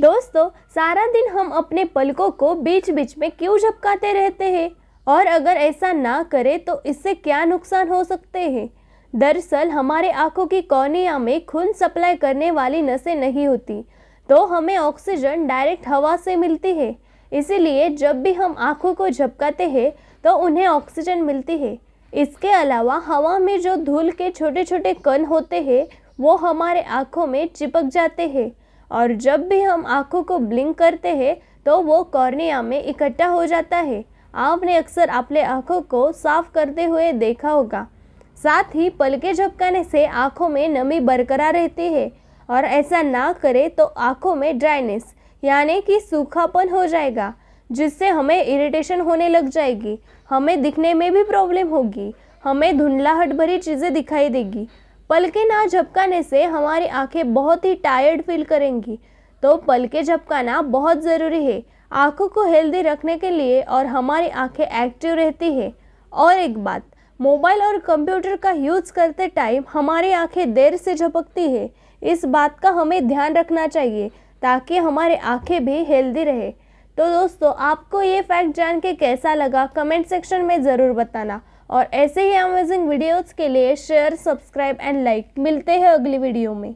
दोस्तों सारा दिन हम अपने पलकों को बीच बीच में क्यों झपकाते रहते हैं और अगर ऐसा ना करें तो इससे क्या नुकसान हो सकते हैं दरअसल हमारे आँखों की कोनिया में खून सप्लाई करने वाली नसें नहीं होती तो हमें ऑक्सीजन डायरेक्ट हवा से मिलती है इसीलिए जब भी हम आँखों को झपकाते हैं तो उन्हें ऑक्सीजन मिलती है इसके अलावा हवा में जो धूल के छोटे छोटे कण होते हैं वो हमारे आँखों में चिपक जाते हैं और जब भी हम आँखों को ब्लिंक करते हैं तो वो कॉर्निया में इकट्ठा हो जाता है आपने अक्सर अपने आँखों को साफ करते हुए देखा होगा साथ ही पलके झपकाने से आँखों में नमी बरकरार रहती है और ऐसा ना करें तो आँखों में ड्राइनेस यानी कि सूखापन हो जाएगा जिससे हमें इरिटेशन होने लग जाएगी हमें दिखने में भी प्रॉब्लम होगी हमें धुंधलाहट भरी चीज़ें दिखाई देगी पलके ना झपकाने से हमारी आंखें बहुत ही टायर्ड फील करेंगी तो पलके झपकाना बहुत ज़रूरी है आंखों को हेल्दी रखने के लिए और हमारी आंखें एक्टिव रहती है और एक बात मोबाइल और कंप्यूटर का यूज़ करते टाइम हमारी आंखें देर से झपकती है इस बात का हमें ध्यान रखना चाहिए ताकि हमारे आंखें भी हेल्दी रहे तो दोस्तों आपको ये फैक्ट जान के कैसा लगा कमेंट सेक्शन में ज़रूर बताना और ऐसे ही अमेजिंग वीडियोज़ के लिए शेयर सब्सक्राइब एंड लाइक मिलते हैं अगली वीडियो में